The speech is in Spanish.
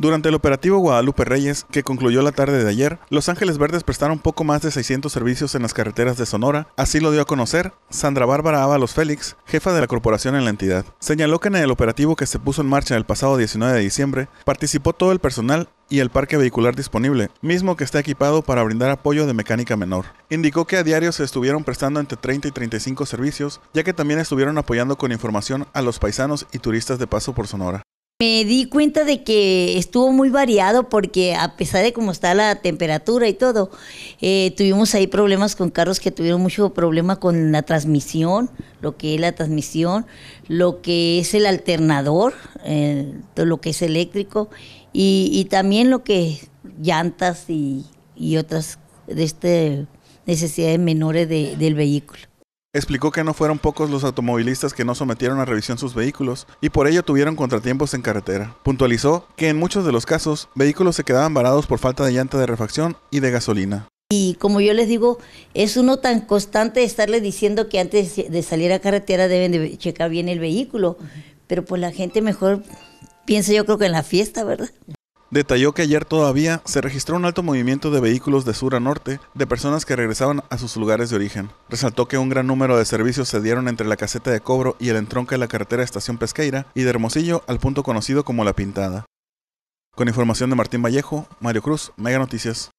Durante el operativo Guadalupe Reyes, que concluyó la tarde de ayer, Los Ángeles Verdes prestaron poco más de 600 servicios en las carreteras de Sonora, así lo dio a conocer Sandra Bárbara Ábalos Félix, jefa de la corporación en la entidad. Señaló que en el operativo que se puso en marcha el pasado 19 de diciembre, participó todo el personal y el parque vehicular disponible, mismo que está equipado para brindar apoyo de mecánica menor. Indicó que a diario se estuvieron prestando entre 30 y 35 servicios, ya que también estuvieron apoyando con información a los paisanos y turistas de paso por Sonora. Me di cuenta de que estuvo muy variado porque a pesar de cómo está la temperatura y todo, eh, tuvimos ahí problemas con carros que tuvieron mucho problema con la transmisión, lo que es la transmisión, lo que es el alternador, eh, lo que es eléctrico y, también lo que es llantas y, otras de este, necesidades menores del vehículo. Explicó que no fueron pocos los automovilistas que no sometieron a revisión sus vehículos y por ello tuvieron contratiempos en carretera. Puntualizó que en muchos de los casos vehículos se quedaban varados por falta de llanta de refacción y de gasolina. Y como yo les digo, es uno tan constante estarles diciendo que antes de salir a carretera deben de checar bien el vehículo, pero pues la gente mejor piensa yo creo que en la fiesta, ¿verdad? detalló que ayer todavía se registró un alto movimiento de vehículos de sur a norte de personas que regresaban a sus lugares de origen. Resaltó que un gran número de servicios se dieron entre la caseta de cobro y el entronque de la carretera Estación Pesqueira y de Hermosillo al punto conocido como La Pintada. Con información de Martín Vallejo, Mario Cruz, Mega Noticias.